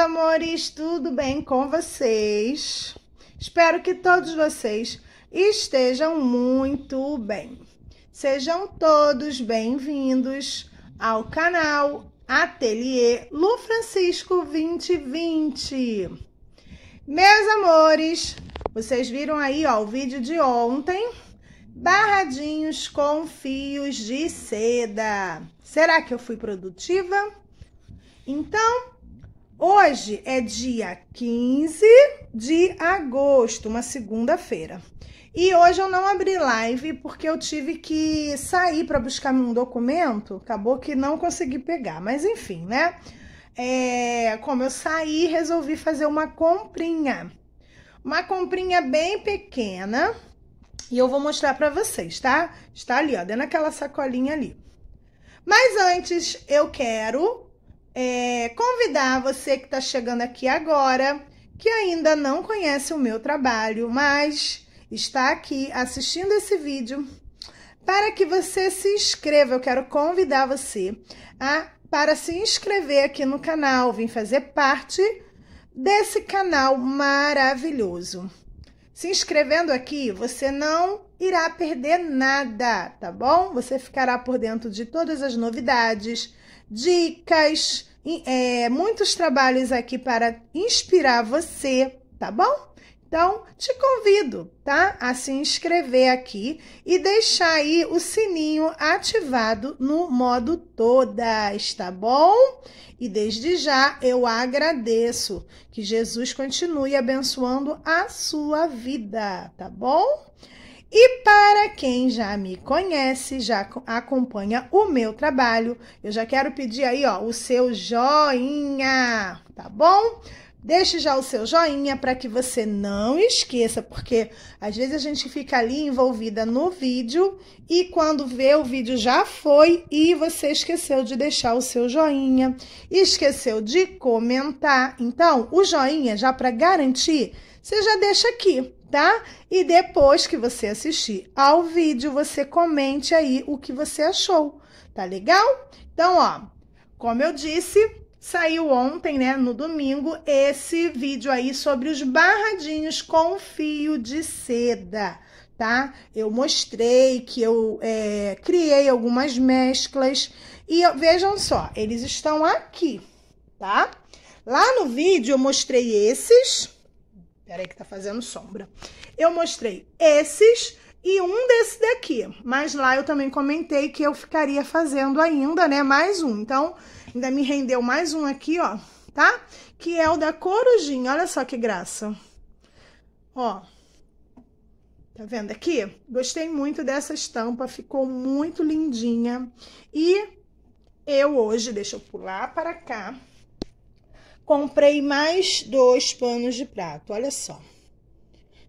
amores, tudo bem com vocês? Espero que todos vocês estejam muito bem. Sejam todos bem-vindos ao canal Ateliê Lu Francisco 2020. Meus amores, vocês viram aí ó, o vídeo de ontem, barradinhos com fios de seda. Será que eu fui produtiva? Então, hoje é dia 15 de agosto, uma segunda-feira. E hoje eu não abri live porque eu tive que sair para buscar um documento. Acabou que não consegui pegar, mas enfim, né? É, como eu saí, resolvi fazer uma comprinha. Uma comprinha bem pequena. E eu vou mostrar para vocês, tá? Está ali, ó, dentro daquela sacolinha ali. Mas antes, eu quero é, convidar você que está chegando aqui agora, que ainda não conhece o meu trabalho, mas está aqui assistindo esse vídeo, para que você se inscreva, eu quero convidar você a para se inscrever aqui no canal, vir fazer parte desse canal maravilhoso. Se inscrevendo aqui, você não irá perder nada, tá bom? Você ficará por dentro de todas as novidades, dicas, é, muitos trabalhos aqui para inspirar você, tá bom? Então, te convido, tá? A se inscrever aqui e deixar aí o sininho ativado no modo todas, tá bom? E desde já eu agradeço que Jesus continue abençoando a sua vida, tá bom? E para quem já me conhece, já acompanha o meu trabalho, eu já quero pedir aí, ó, o seu joinha, tá bom? Deixe já o seu joinha para que você não esqueça, porque às vezes a gente fica ali envolvida no vídeo e quando vê o vídeo já foi e você esqueceu de deixar o seu joinha, esqueceu de comentar. Então, o joinha já para garantir, você já deixa aqui, tá? E depois que você assistir ao vídeo, você comente aí o que você achou. Tá legal? Então, ó, como eu disse, Saiu ontem, né, no domingo, esse vídeo aí sobre os barradinhos com fio de seda, tá? Eu mostrei que eu é, criei algumas mesclas e vejam só, eles estão aqui, tá? Lá no vídeo eu mostrei esses, peraí que tá fazendo sombra, eu mostrei esses, e um desse daqui. Mas lá eu também comentei que eu ficaria fazendo ainda, né? Mais um. Então, ainda me rendeu mais um aqui, ó, tá? Que é o da corujinha. Olha só que graça. Ó. Tá vendo aqui? Gostei muito dessa estampa, ficou muito lindinha. E eu hoje, deixa eu pular para cá, comprei mais dois panos de prato, olha só.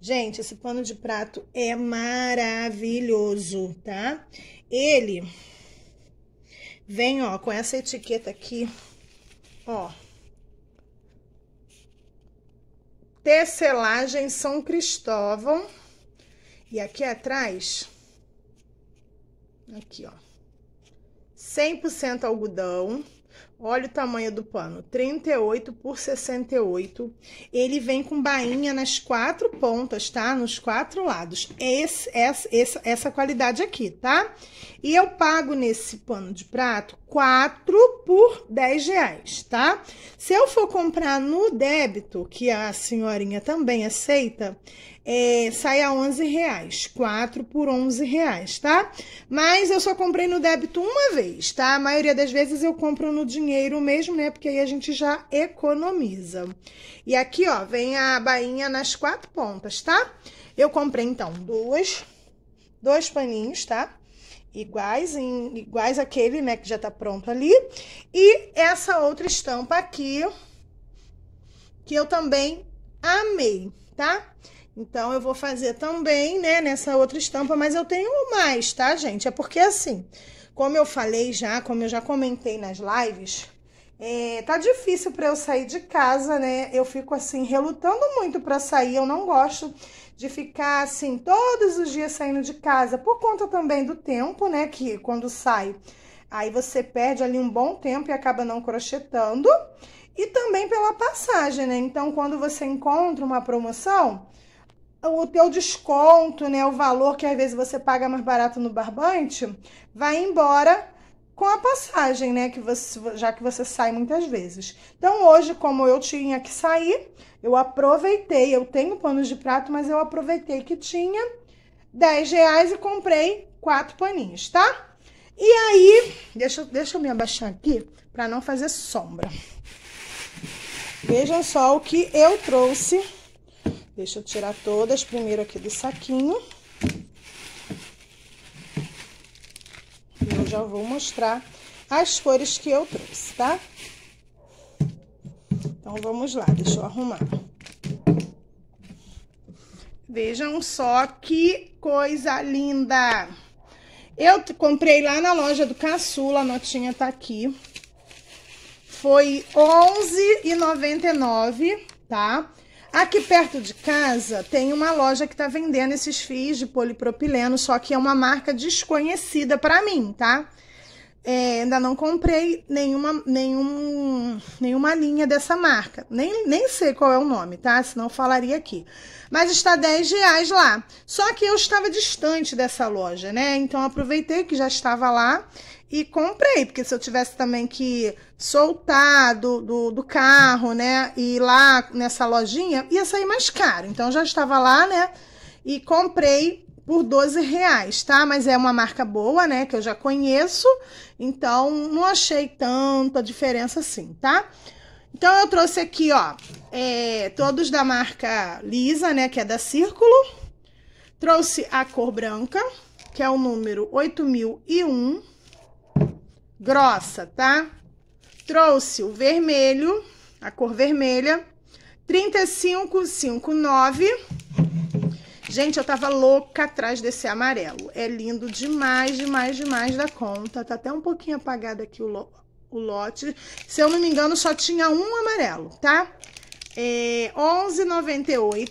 Gente, esse pano de prato é maravilhoso, tá? Ele vem, ó, com essa etiqueta aqui, ó. Tecelagem São Cristóvão. E aqui atrás, aqui, ó. 100% algodão. Olha o tamanho do pano, 38 por 68. Ele vem com bainha nas quatro pontas, tá? Nos quatro lados. Esse, essa, essa, essa qualidade aqui, tá? E eu pago nesse pano de prato 4 por 10 reais, tá? Se eu for comprar no débito, que a senhorinha também aceita, é, sai a 11 reais. 4 por 11 reais, tá? Mas eu só comprei no débito uma vez, tá? A maioria das vezes eu compro no dinheiro mesmo, né? Porque aí a gente já economiza. E aqui, ó, vem a bainha nas quatro pontas, tá? Eu comprei, então, duas, dois paninhos, tá? iguais, em, iguais aquele, né, que já tá pronto ali. E essa outra estampa aqui, que eu também amei, tá? Então, eu vou fazer também, né, nessa outra estampa, mas eu tenho mais, tá, gente? É porque, assim, como eu falei já, como eu já comentei nas lives, é, tá difícil para eu sair de casa, né? Eu fico, assim, relutando muito para sair, eu não gosto de ficar, assim, todos os dias saindo de casa, por conta também do tempo, né, que quando sai, aí você perde ali um bom tempo e acaba não crochetando, e também pela passagem, né? Então, quando você encontra uma promoção o teu desconto, né, o valor que às vezes você paga mais barato no barbante, vai embora com a passagem, né, que você, já que você sai muitas vezes. Então hoje, como eu tinha que sair, eu aproveitei, eu tenho panos de prato, mas eu aproveitei que tinha 10 reais e comprei quatro paninhos, tá? E aí, deixa, deixa eu me abaixar aqui para não fazer sombra. Vejam só o que eu trouxe Deixa eu tirar todas primeiro aqui do saquinho. E eu já vou mostrar as cores que eu trouxe, tá? Então, vamos lá, deixa eu arrumar. Vejam só que coisa linda! Eu comprei lá na loja do Caçula, a notinha tá aqui. Foi R$11,99, tá? Aqui perto de casa tem uma loja que está vendendo esses fios de polipropileno, só que é uma marca desconhecida para mim, tá? É, ainda não comprei nenhuma, nenhum, nenhuma linha dessa marca. Nem, nem sei qual é o nome, tá? Senão falaria aqui. Mas está 10 reais lá. Só que eu estava distante dessa loja, né? Então aproveitei que já estava lá e comprei, porque se eu tivesse também que soltar do, do, do, carro, né, e ir lá nessa lojinha, ia sair mais caro. Então já estava lá, né, e comprei por 12 reais, tá? Mas é uma marca boa, né, que eu já conheço, então não achei tanta diferença assim, tá? Então eu trouxe aqui, ó, é, todos da marca Lisa, né, que é da Círculo. Trouxe a cor branca, que é o número 8001 grossa, tá? Trouxe o vermelho, a cor vermelha, 3559. Gente, eu tava louca atrás desse amarelo. É lindo demais, demais, demais da conta. Tá até um pouquinho apagado aqui o, lo o lote. Se eu não me engano, só tinha um amarelo, tá? É 11,98.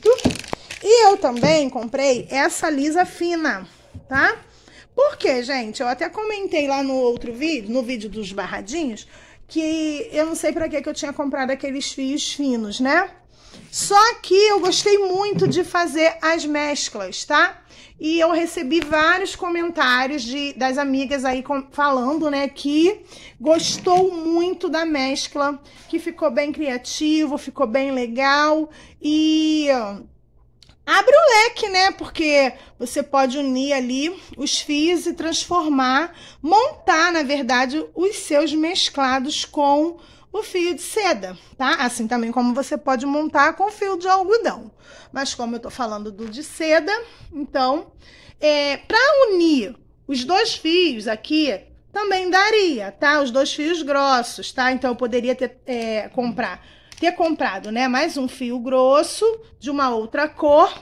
E eu também comprei essa lisa fina, tá? Por quê, gente? Eu até comentei lá no outro vídeo, no vídeo dos barradinhos, que eu não sei para que que eu tinha comprado aqueles fios finos, né? Só que eu gostei muito de fazer as mesclas, tá? E eu recebi vários comentários de, das amigas aí com, falando, né, que gostou muito da mescla, que ficou bem criativo, ficou bem legal e abre o leque, né? Porque você pode unir ali os fios e transformar, montar, na verdade, os seus mesclados com o fio de seda, tá? Assim também como você pode montar com fio de algodão. Mas como eu tô falando do de seda, então, é, para unir os dois fios aqui, também daria, tá? Os dois fios grossos, tá? Então eu poderia ter, é, comprar ter comprado, né, mais um fio grosso de uma outra cor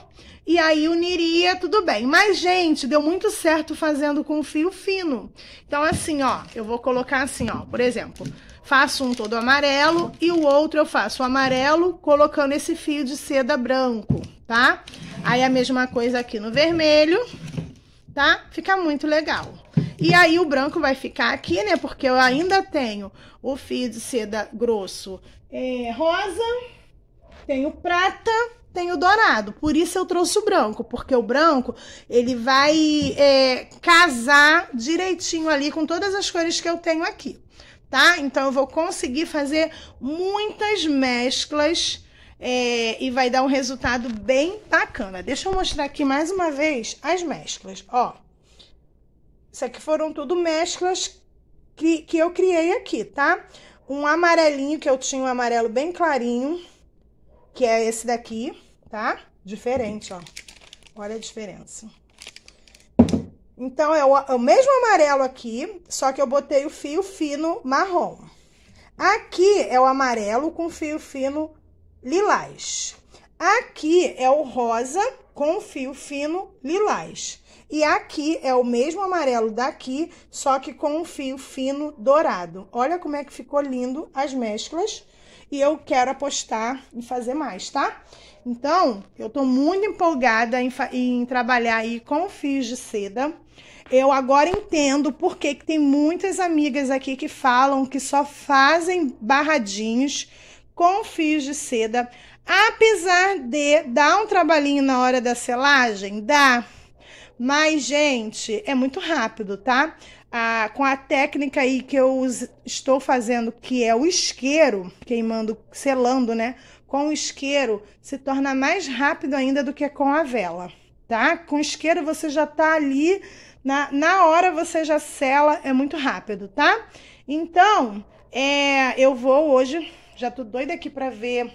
e aí uniria, tudo bem. Mas, gente, deu muito certo fazendo com fio fino. Então, assim, ó, eu vou colocar assim, ó, por exemplo, faço um todo amarelo e o outro eu faço amarelo colocando esse fio de seda branco, tá? Aí a mesma coisa aqui no vermelho, tá? Fica muito legal. E aí o branco vai ficar aqui, né? Porque eu ainda tenho o fio de seda grosso é, rosa, tem o prata, tem o dourado. Por isso eu trouxe o branco, porque o branco ele vai é, casar direitinho ali com todas as cores que eu tenho aqui, tá? Então eu vou conseguir fazer muitas mesclas. É, e vai dar um resultado bem bacana. Deixa eu mostrar aqui mais uma vez as mesclas, ó. Isso aqui foram tudo mesclas que, que eu criei aqui, tá? um amarelinho que eu tinha, um amarelo bem clarinho, que é esse daqui, tá? Diferente, ó. Olha a diferença. Então, é o, é o mesmo amarelo aqui, só que eu botei o fio fino marrom. Aqui é o amarelo com fio fino lilás. Aqui é o rosa com fio fino lilás. E aqui é o mesmo amarelo daqui, só que com um fio fino dourado. Olha como é que ficou lindo as mesclas. E eu quero apostar em fazer mais, tá? Então, eu tô muito empolgada em, em trabalhar aí com fios de seda. Eu agora entendo por que tem muitas amigas aqui que falam que só fazem barradinhos com fios de seda. Apesar de dar um trabalhinho na hora da selagem, dá. Mas, gente, é muito rápido, tá? Ah, com a técnica aí que eu estou fazendo, que é o isqueiro, queimando, selando, né? Com o isqueiro, se torna mais rápido ainda do que é com a vela, tá? Com o isqueiro você já tá ali, na, na hora você já sela, é muito rápido, tá? Então, é, eu vou hoje, já tô doida aqui para ver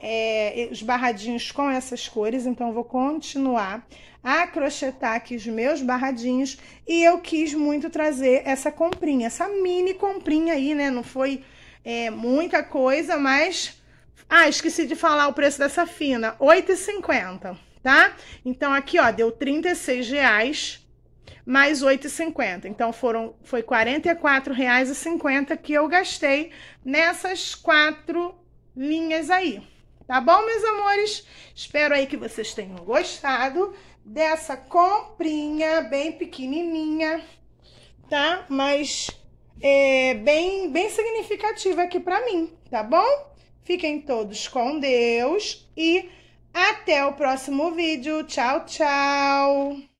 é, os barradinhos com essas cores, então vou continuar a crochetar aqui os meus barradinhos. E eu quis muito trazer essa comprinha, essa mini comprinha aí, né? Não foi é, muita coisa, mas... Ah, esqueci de falar o preço dessa fina, R$8,50, tá? Então, aqui, ó, deu R$36,00 reais mais R$8,50. Então, foram, foi R$44,50 que eu gastei nessas quatro linhas aí, Tá bom, meus amores? Espero aí que vocês tenham gostado dessa comprinha bem pequenininha, tá? Mas é bem, bem significativa aqui pra mim, tá bom? Fiquem todos com Deus e até o próximo vídeo. Tchau, tchau!